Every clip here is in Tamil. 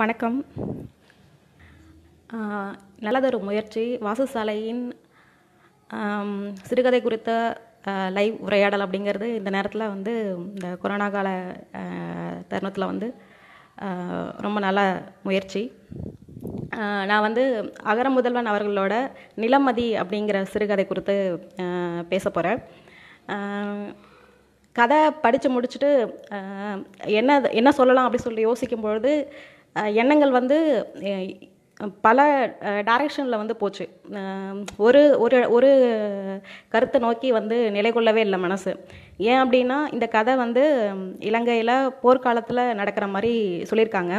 வணக்கம் நல்லதொரு முயற்சி வாசுசாலையின் சிறுகதை குறித்த லைவ் உரையாடல் அப்படிங்கிறது இந்த நேரத்தில் வந்து இந்த கொரோனா கால தருணத்தில் வந்து ரொம்ப நல்ல முயற்சி நான் வந்து அகர முதல்வன் அவர்களோட நிலமதி அப்படிங்கிற சிறுகதை குறித்து பேச போகிறேன் கதை படித்து முடிச்சுட்டு என்ன என்ன சொல்லலாம் அப்படி சொல்லி யோசிக்கும் பொழுது எண்ணங்கள் வந்து பல டைரக்ஷனில் வந்து போச்சு ஒரு ஒரு ஒரு கருத்தை நோக்கி வந்து நிலை கொள்ளவே இல்லை மனசு ஏன் அப்படின்னா இந்த கதை வந்து இலங்கையில் போர்க்காலத்தில் நடக்கிற மாதிரி சொல்லியிருக்காங்க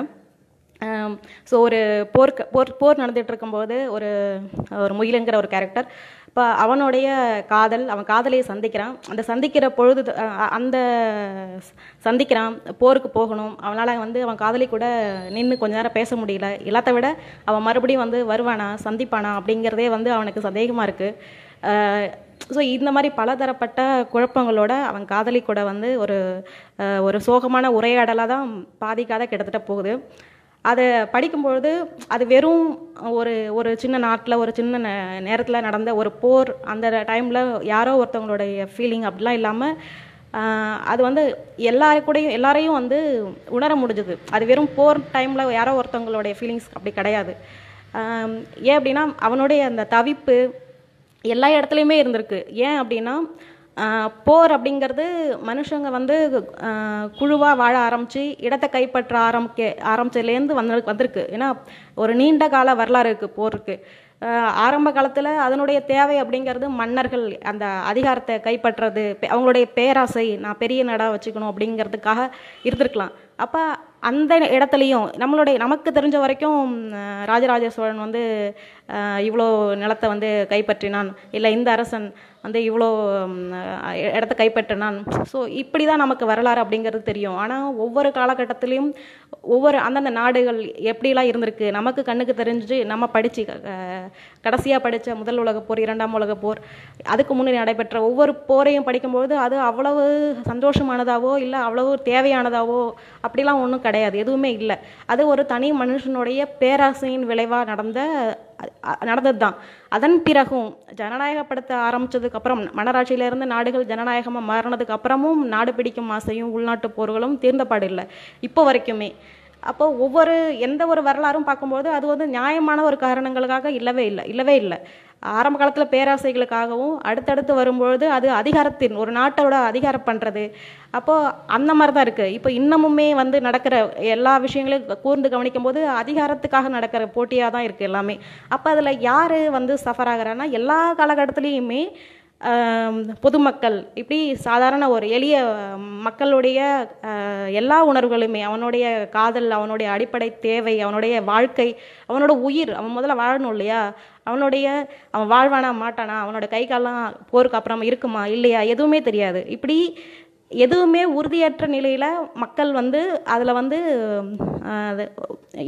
ஸோ ஒரு போர்க்க போர் போர் நடந்துகிட்டு இருக்கும்போது ஒரு ஒரு முயலுங்கிற ஒரு கேரக்டர் இப்போ அவனுடைய காதல் அவன் காதலையை சந்திக்கிறான் அந்த சந்திக்கிற பொழுது அந்த சந்திக்கிறான் போருக்கு போகணும் அவனால் வந்து அவன் காதலி கூட நின்று கொஞ்ச நேரம் பேச முடியல எல்லாத்த விட அவன் மறுபடியும் வந்து வருவானா சந்திப்பானா அப்படிங்கிறதே வந்து அவனுக்கு சந்தேகமாக இருக்குது ஸோ இந்த மாதிரி பலதரப்பட்ட குழப்பங்களோட அவன் காதலி கூட வந்து ஒரு ஒரு சோகமான உரையாடலாக தான் பாதிக்காத கிட்டத்தட்ட போகுது அதை படிக்கும்பொழுது அது வெறும் ஒரு ஒரு சின்ன நாட்டில் ஒரு சின்ன நேரத்தில் நடந்த ஒரு போர் அந்த டைமில் யாரோ ஒருத்தவங்களுடைய ஃபீலிங் அப்படிலாம் இல்லாமல் அது வந்து எல்லாரு கூடயும் எல்லாரையும் வந்து உணர முடிஞ்சுது அது வெறும் போர் டைமில் யாரோ ஒருத்தவங்களுடைய ஃபீலிங்ஸ் அப்படி கிடையாது ஏன் அப்படின்னா அவனுடைய அந்த தவிப்பு எல்லா இடத்துலையுமே இருந்திருக்கு ஏன் அப்படின்னா போர் அப்படிங்கிறது மனுஷங்க வந்து குழுவாக வாழ ஆரம்பித்து இடத்தை கைப்பற்ற ஆரம்பிக்க ஆரம்பிச்சதுலேருந்து வந்து வந்திருக்கு ஏன்னா ஒரு நீண்ட கால வரலாறு இருக்குது போருக்கு ஆரம்ப காலத்தில் அதனுடைய தேவை அப்படிங்கிறது மன்னர்கள் அந்த அதிகாரத்தை கைப்பற்றுறது அவங்களுடைய பேராசை நான் பெரிய நாடாக வச்சுக்கணும் அப்படிங்கிறதுக்காக இருந்திருக்கலாம் அப்போ அந்த இடத்துலையும் நம்மளுடைய நமக்கு தெரிஞ்ச வரைக்கும் ராஜராஜ சோழன் வந்து இவ்வளோ நிலத்தை வந்து கைப்பற்றினான் இல்லை இந்த அரசன் வந்து இவ்வளோ இடத்த கைப்பற்றினான் ஸோ இப்படி தான் நமக்கு வரலாறு அப்படிங்கிறது தெரியும் ஆனால் ஒவ்வொரு காலகட்டத்திலையும் ஒவ்வொரு அந்தந்த நாடுகள் எப்படிலாம் இருந்திருக்கு நமக்கு கண்ணுக்கு தெரிஞ்சு நம்ம படித்து கடைசியாக படித்த முதல் உலக போர் இரண்டாம் உலக போர் அதுக்கு முன்னே நடைபெற்ற ஒவ்வொரு போரையும் படிக்கும்போது அது அவ்வளவு சந்தோஷமானதாவோ இல்லை அவ்வளவு தேவையானதாவோ அப்படிலாம் ஒன்றும் கிடையாது எதுவுமே இல்லை அது ஒரு தனி மனுஷனுடைய பேராசையின் விளைவாக நடந்த நடந்தது தான் அதன் பிறகும் ஜனநாயகப்படுத்த ஆரம்பித்ததுக்கப்புறம் மனராட்சியிலிருந்து நாடுகள் ஜனநாயகமாக மாறினதுக்கு அப்புறமும் நாடு பிடிக்கும் ஆசையும் உள்நாட்டு போர்களும் தீர்ந்தபாடு இல்லை இப்போ வரைக்குமே அப்போ ஒவ்வொரு எந்த ஒரு வரலாறும் பார்க்கும்போது அது வந்து நியாயமான ஒரு காரணங்களுக்காக இல்லவே இல்லை இல்லவே இல்லை ஆரம்ப காலத்தில் பேராசைகளுக்காகவும் அடுத்தடுத்து வரும்பொழுது அது அதிகாரத்தின் ஒரு நாட்டோட அதிகாரம் பண்ணுறது அப்போது அந்த மாதிரி தான் இருக்குது இப்போ இன்னமுமே வந்து நடக்கிற எல்லா விஷயங்களையும் கூர்ந்து கவனிக்கும் போது அதிகாரத்துக்காக நடக்கிற போட்டியாக தான் இருக்குது எல்லாமே அப்போ அதில் யார் வந்து சஃபர் ஆகிறான்னா எல்லா காலகட்டத்துலேயுமே பொதுமக்கள் இப்படி சாதாரண ஒரு எளிய மக்களுடைய எல்லா உணர்வுகளுமே அவனுடைய காதல் அவனுடைய அடிப்படை தேவை அவனுடைய வாழ்க்கை அவனோட உயிர் அவன் முதல்ல வாழணும் இல்லையா அவனுடைய அவன் வாழ்வானா மாட்டானா அவனோட கை காலெலாம் போருக்கு அப்புறம் இருக்குமா இல்லையா எதுவுமே தெரியாது இப்படி எதுவுமே உறுதியற்ற நிலையில் மக்கள் வந்து அதில் வந்து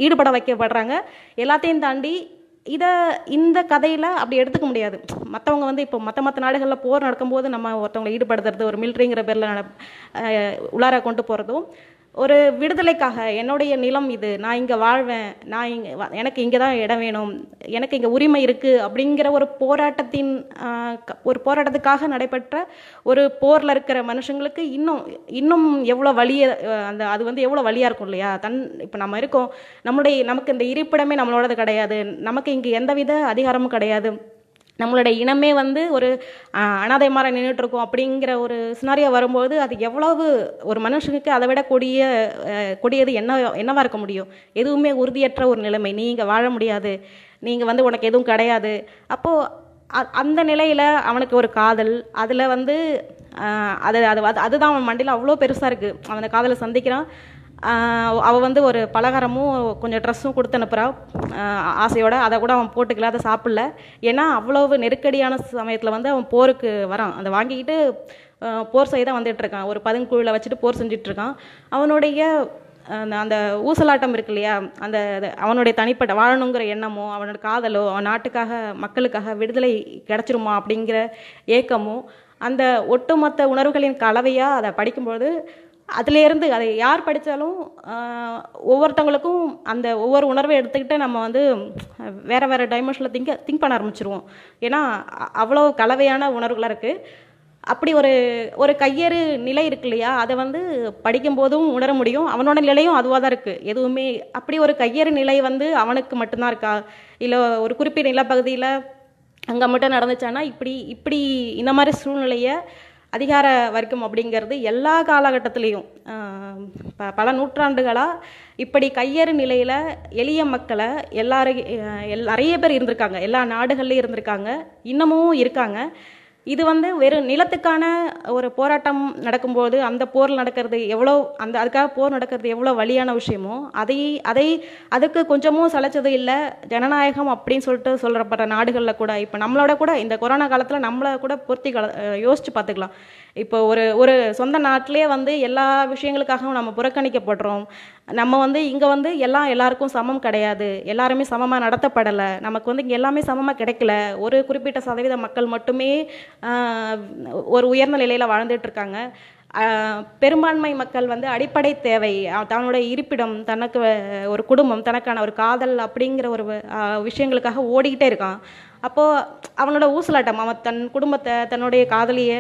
ஈடுபட வைக்கப்படுறாங்க எல்லாத்தையும் தாண்டி இதை இந்த கதையில் அப்படி எடுத்துக்க முடியாது மற்றவங்க வந்து இப்போ மற்ற மற்ற நாடுகளில் போர் நடக்கும்போது நம்ம ஒருத்தவங்களை ஈடுபடுத்துறது ஒரு மில்ட்ரிங்கிற பேரில் உள்ளார கொண்டு போகிறதும் ஒரு விடுதலைக்காக என்னுடைய நிலம் இது நான் இங்கே வாழ்வேன் நான் இங்கே எனக்கு இங்கே தான் இடம் வேணும் எனக்கு இங்கே உரிமை இருக்குது அப்படிங்கிற ஒரு போராட்டத்தின் ஒரு போராட்டத்துக்காக நடைபெற்ற ஒரு போரில் இருக்கிற மனுஷங்களுக்கு இன்னும் இன்னும் எவ்வளோ வழியை அந்த அது வந்து எவ்வளோ வழியாக இருக்கும் இல்லையா தன் இப்போ நம்ம இருக்கோம் நம்முடைய நமக்கு இந்த இருப்பிடமே நம்மளோடது கிடையாது நமக்கு இங்கே எந்தவித அதிகாரமும் கிடையாது நம்மளோட இனமே வந்து ஒரு அனாதை மாற நின்றுட்டுருக்கும் அப்படிங்கிற ஒரு சினாரியா வரும்போது அது எவ்வளவு ஒரு மனுஷனுக்கு அதை விட கொடிய கொடியது என்ன என்னவாக இருக்க முடியும் எதுவுமே உறுதியற்ற ஒரு நிலைமை நீங்கள் வாழ முடியாது நீங்கள் வந்து உனக்கு எதுவும் கிடையாது அப்போது அந்த நிலையில் அவனுக்கு ஒரு காதல் அதில் வந்து அது அது அதுதான் அவன் மண்டியில் அவ்வளோ பெருசாக இருக்குது அவனை காதலை சந்திக்கிறான் அவள் வந்து ஒரு பலகாரமும் கொஞ்சம் ட்ரெஸ்ஸும் கொடுத்து அனுப்புகிறா ஆசையோட அதை கூட அவன் போட்டுக்கல அதை சாப்பிடல ஏன்னா அவ்வளவு நெருக்கடியான சமயத்தில் வந்து அவன் போருக்கு வரான் அதை வாங்கிக்கிட்டு போர் செய்ய தான் வந்துட்டுருக்கான் ஒரு பதுங்குழில் வச்சுட்டு போர் செஞ்சிட்ருக்கான் அவனுடைய அந்த அந்த ஊசலாட்டம் இருக்கு இல்லையா அந்த அவனுடைய தனிப்பட்ட வாழணுங்கிற எண்ணமோ அவனோட காதலோ அவன் நாட்டுக்காக மக்களுக்காக விடுதலை கிடச்சிருமா அப்படிங்கிற ஏக்கமோ அந்த ஒட்டுமொத்த உணர்வுகளின் கலவையாக அதை படிக்கும்போது அதுலேருந்து அதை யார் படித்தாலும் ஒவ்வொருத்தவங்களுக்கும் அந்த ஒவ்வொரு உணர்வை எடுத்துக்கிட்டு நம்ம வந்து வேறு வேறு டைமென்ஷனில் திங்க் திங்க் பண்ண ஆரம்பிச்சிருவோம் ஏன்னா அவ்வளோ கலவையான உணர்வுகளாக இருக்குது அப்படி ஒரு ஒரு கையேறு நிலை இருக்கு இல்லையா அதை வந்து படிக்கும்போதும் உணர முடியும் அவனோட நிலையும் அதுவாக தான் இருக்குது எதுவுமே அப்படி ஒரு கையேறு நிலை வந்து அவனுக்கு மட்டும்தான் இருக்கா இல்லை ஒரு குறிப்பிட்ட நிலப்பகுதியில் அங்கே மட்டும் நடந்துச்சான்னா இப்படி இப்படி இந்த மாதிரி சூழ்நிலையை அதிகார வர்க்கம் அப்படிங்கிறது எல்லா காலகட்டத்திலையும் ப பல நூற்றாண்டுகளாக இப்படி கையறு நிலையில் எளிய மக்களை எல்லாரையும் எல் நிறைய பேர் இருந்திருக்காங்க எல்லா நாடுகள்லேயும் இருந்திருக்காங்க இன்னமும் இருக்காங்க இது வந்து வெறும் நிலத்துக்கான ஒரு போராட்டம் நடக்கும்போது அந்த போர் நடக்கிறது எவ்வளோ அந்த அதுக்காக போர் நடக்கிறது எவ்வளோ வழியான விஷயமோ அதை அதை அதுக்கு கொஞ்சமும் சளைச்சது இல்லை ஜனநாயகம் அப்படின்னு சொல்லிட்டு சொல்கிறப்பட்ட நாடுகளில் கூட இப்போ நம்மளோட கூட இந்த கொரோனா காலத்தில் நம்மளை கூட பொருத்தி கல யோசித்து பார்த்துக்கலாம் இப்போ ஒரு ஒரு சொந்த நாட்டிலே வந்து எல்லா விஷயங்களுக்காகவும் நம்ம புறக்கணிக்கப்படுறோம் நம்ம வந்து இங்கே வந்து எல்லாம் எல்லாருக்கும் சமம் கிடையாது எல்லாருமே சமமாக நடத்தப்படலை நமக்கு வந்து இங்கே எல்லாமே சமமாக கிடைக்கல ஒரு குறிப்பிட்ட சதவீத மக்கள் மட்டுமே ஒரு உயர்ந்த நிலையில் வாழ்ந்துட்டுருக்காங்க பெரும்பான்மை மக்கள் வந்து அடிப்படை தேவை தன்னோட இருப்பிடம் தனக்கு ஒரு குடும்பம் தனக்கான ஒரு காதல் அப்படிங்கிற ஒரு விஷயங்களுக்காக ஓடிக்கிட்டே இருக்கான் அப்போது அவனோட ஊசலாட்டம் அவன் தன் குடும்பத்தை தன்னுடைய காதலியை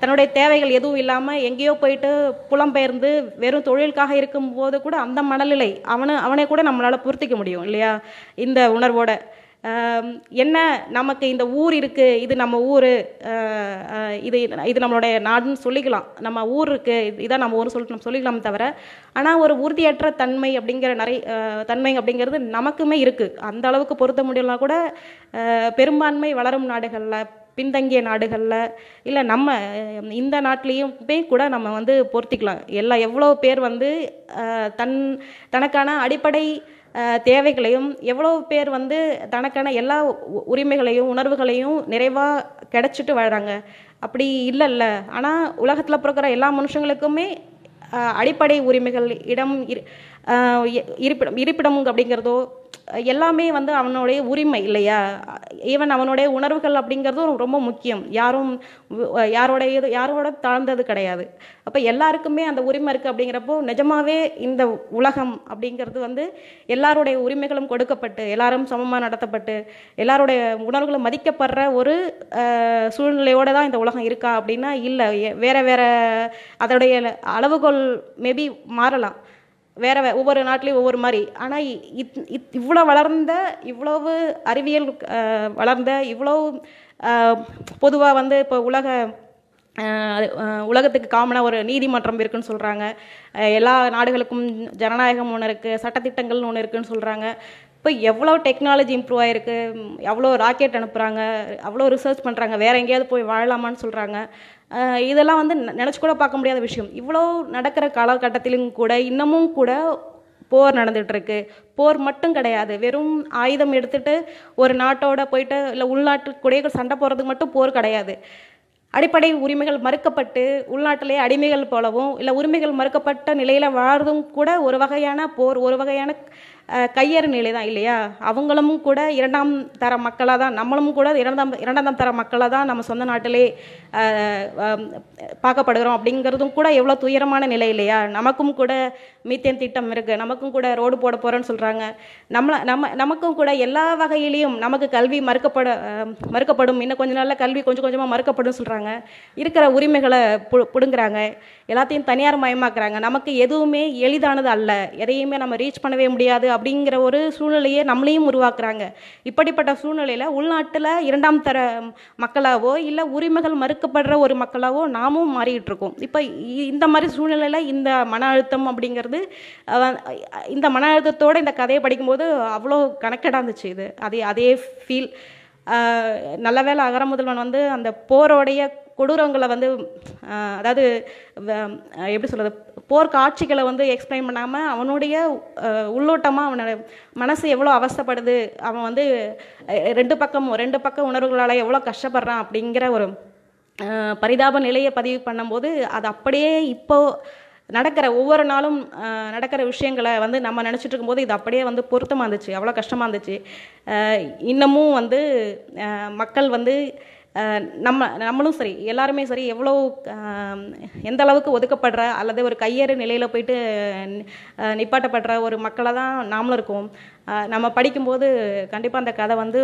தன்னுடைய தேவைகள் எதுவும் இல்லாமல் எங்கேயோ போயிட்டு புலம்பெயர்ந்து வெறும் தொழிலுக்காக இருக்கும்போது கூட அந்த மனநிலை அவனை அவனை கூட நம்மளால் பூர்த்திக்க முடியும் இல்லையா இந்த உணர்வோட என்ன நமக்கு இந்த ஊர் இருக்குது இது நம்ம ஊர் இது இது நம்மளுடைய நாடுன்னு சொல்லிக்கலாம் நம்ம ஊர் இருக்குது இதான் நம்ம ஊர் சொல்லி நம்ம சொல்லிக்கலாம் தவிர ஆனால் ஒரு உறுதியற்ற தன்மை அப்படிங்கிற நிறைய தன்மை அப்படிங்கிறது நமக்குமே இருக்குது அந்த அளவுக்கு பொருத்த முடியலனா கூட பெரும்பான்மை வளரும் நாடுகளில் பின்தங்கிய நாடுகளில் இல்லை நம்ம இந்த நாட்டிலையுமே கூட நம்ம வந்து பொருத்திக்கலாம் எல்லா எவ்வளோ பேர் வந்து தன் தனக்கான அடிப்படை தேவைகளையும் எவ்வளோ பேர் வந்து தனக்கான எல்லா உரிமைகளையும் உணர்வுகளையும் நிறைவாக கிடச்சிட்டு வாழ்கிறாங்க அப்படி இல்லைல்ல ஆனால் உலகத்தில் பிறக்கிற எல்லா மனுஷங்களுக்குமே அடிப்படை உரிமைகள் இடம் இருப்பிடம் இருப்பிடம் அப்படிங்கிறதோ எல்லாமே வந்து அவனுடைய உரிமை இல்லையா ஈவன் அவனுடைய உணர்வுகள் அப்படிங்கிறதும் ரொம்ப முக்கியம் யாரும் யாரோடைய இது யாரோட தாழ்ந்தது கிடையாது அப்போ எல்லாருக்குமே அந்த உரிமை இருக்குது அப்படிங்கிறப்போ நிஜமாகவே இந்த உலகம் அப்படிங்கிறது வந்து எல்லாருடைய உரிமைகளும் கொடுக்கப்பட்டு எல்லாரும் சமமாக நடத்தப்பட்டு எல்லாருடைய உணர்வுகளும் மதிக்கப்படுற ஒரு சூழ்நிலையோடு தான் இந்த உலகம் இருக்கா அப்படின்னா இல்லை வேறு வேறு அதோடைய அளவுகோல் மேபி மாறலாம் வேறு ஒவ்வொரு நாட்டிலையும் ஒவ்வொரு மாதிரி ஆனால் இத் இத் இவ்வளோ வளர்ந்த இவ்வளவு அறிவியல் வளர்ந்த இவ்வளோ பொதுவாக வந்து இப்போ உலக உலகத்துக்கு காமனாக ஒரு நீதிமன்றம் இருக்குன்னு சொல்கிறாங்க எல்லா நாடுகளுக்கும் ஜனநாயகம் ஒன்று இருக்குது சட்டத்திட்டங்கள் ஒன்று இருக்குதுன்னு சொல்கிறாங்க இப்போ எவ்வளோ டெக்னாலஜி இம்ப்ரூவ் ஆகிருக்கு எவ்வளோ ராக்கெட் அனுப்புகிறாங்க அவ்வளோ ரிசர்ச் பண்ணுறாங்க வேறு எங்கேயாவது போய் வாழலாமான்னு சொல்கிறாங்க இதெல்லாம் வந்து நினச்சி கூட பார்க்க முடியாத விஷயம் இவ்வளோ நடக்கிற காலகட்டத்திலும் கூட இன்னமும் கூட போர் நடந்துகிட்ருக்கு போர் மட்டும் கிடையாது வெறும் ஆயுதம் எடுத்துகிட்டு ஒரு நாட்டோட போயிட்டு இல்லை உள்நாட்டு கூட சண்டை போகிறதுக்கு மட்டும் போர் கிடையாது அடிப்படை உரிமைகள் மறுக்கப்பட்டு உள்நாட்டிலே அடிமைகள் போலவும் இல்லை உரிமைகள் மறுக்கப்பட்ட நிலையில் வாழ்றதும் கூட ஒரு வகையான போர் ஒரு வகையான கையறு நிலை தான் இல்லையா அவங்களும் கூட இரண்டாம் தர மக்களாக தான் நம்மளும் கூட இரண்டாம் இரண்டாம் தர மக்களாக தான் நம்ம சொந்த நாட்டிலே பார்க்கப்படுகிறோம் அப்படிங்கிறதும் கூட எவ்வளோ துயரமான நிலை இல்லையா நமக்கும் கூட மீத்தேன் திட்டம் இருக்குது நமக்கும் கூட ரோடு போட போகிறேன்னு சொல்கிறாங்க நம்மளை நம்ம நமக்கும் கூட எல்லா வகையிலையும் நமக்கு கல்வி மறுக்கப்பட மறுக்கப்படும் இன்னும் கொஞ்ச நாளில் கல்வி கொஞ்சம் கொஞ்சமாக மறுக்கப்படும் சொல்கிறாங்க இருக்கிற உரிமைகளை பிடுங்குறாங்க எல்லாத்தையும் தனியார் மயமாக்குறாங்க நமக்கு எதுவுமே எளிதானது அல்ல எதையுமே நம்ம ரீச் பண்ணவே முடியாது அப்படிங்கிற ஒரு சூழ்நிலையை நம்மளையும் உருவாக்குறாங்க இப்படிப்பட்ட சூழ்நிலையில் உள்நாட்டில் இரண்டாம் தர மக்களாவோ இல்லை உரிமைகள் மறுக்கப்படுற ஒரு மக்களாவோ நாமும் மாறிக்கிட்டு இருக்கோம் இப்போ இந்த மாதிரி சூழ்நிலையில் இந்த மன அழுத்தம் அப்படிங்கிறது இந்த மன அழுத்தத்தோடு இந்த கதையை படிக்கும்போது அவ்வளோ கணக்கடாக இருந்துச்சு இது அதே அதே ஃபீல் நல்ல வேலை அகர முதல்வன் வந்து அந்த போரோடைய கொடூரங்களை வந்து அதாவது எப்படி சொல்கிறது போர் காட்சிகளை வந்து எக்ஸ்பிளைன் பண்ணாமல் அவனுடைய உள்ளோட்டமாக அவனோட மனசு எவ்வளோ அவஸ்தப்படுது அவன் வந்து ரெண்டு பக்கம் ரெண்டு பக்கம் உணர்வுகளால் எவ்வளோ கஷ்டப்படுறான் அப்படிங்கிற ஒரு பரிதாப நிலையை பதிவு பண்ணும்போது அது அப்படியே இப்போது நடக்கிற ஒவ்வொரு நாளும் நடக்கிற விஷயங்களை வந்து நம்ம நினச்சிட்டு இருக்கும்போது இது அப்படியே வந்து பொருத்தமாக இருந்துச்சு அவ்வளோ கஷ்டமாக இருந்துச்சு இன்னமும் வந்து மக்கள் வந்து நம்ம நம்மளும் சரி எல்லாருமே சரி எவ்வளோ எந்த அளவுக்கு ஒதுக்கப்படுற அல்லது ஒரு கையேறு நிலையில் போயிட்டு நிப்பாட்டப்படுற ஒரு மக்களை தான் நாமளும் இருக்கோம் நம்ம படிக்கும்போது கண்டிப்பாக அந்த கதை வந்து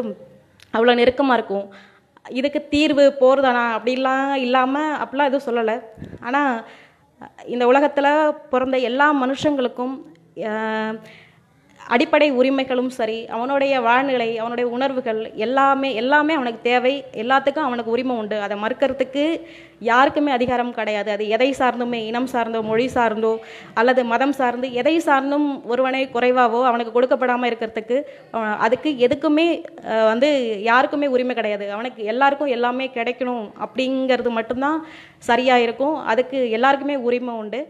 அவ்வளோ நெருக்கமாக இருக்கும் இதுக்கு தீர்வு போகிறதானா அப்படிலாம் இல்லாமல் அப்படிலாம் எதுவும் சொல்லலை ஆனால் இந்த உலகத்தில் பிறந்த எல்லா மனுஷங்களுக்கும் அடிப்படை உரிமைகளும் சரி அவனுடைய வாழ்நிலை அவனுடைய உணர்வுகள் எல்லாமே எல்லாமே அவனுக்கு தேவை எல்லாத்துக்கும் அவனுக்கு உரிமை உண்டு அதை மறுக்கிறதுக்கு யாருக்குமே அதிகாரம் கிடையாது அது எதை சார்ந்துமே இனம் சார்ந்தோ மொழி சார்ந்தோ அல்லது மதம் சார்ந்து எதை சார்ந்தும் ஒருவனை குறைவாவோ அவனுக்கு கொடுக்கப்படாமல் இருக்கிறதுக்கு அதுக்கு எதுக்குமே வந்து யாருக்குமே உரிமை கிடையாது அவனுக்கு எல்லாருக்கும் எல்லாமே கிடைக்கணும் அப்படிங்கிறது மட்டும்தான் சரியாக இருக்கும் அதுக்கு எல்லாருக்குமே உரிமை உண்டு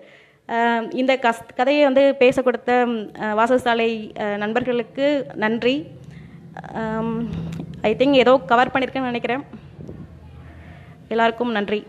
இந்த கஸ் கதையை வந்து பேச கொடுத்த வாசசாலை நண்பர்களுக்கு நன்றி ஐ திங்க் ஏதோ கவர் பண்ணியிருக்கேன்னு நினைக்கிறேன் எல்லாருக்கும் நன்றி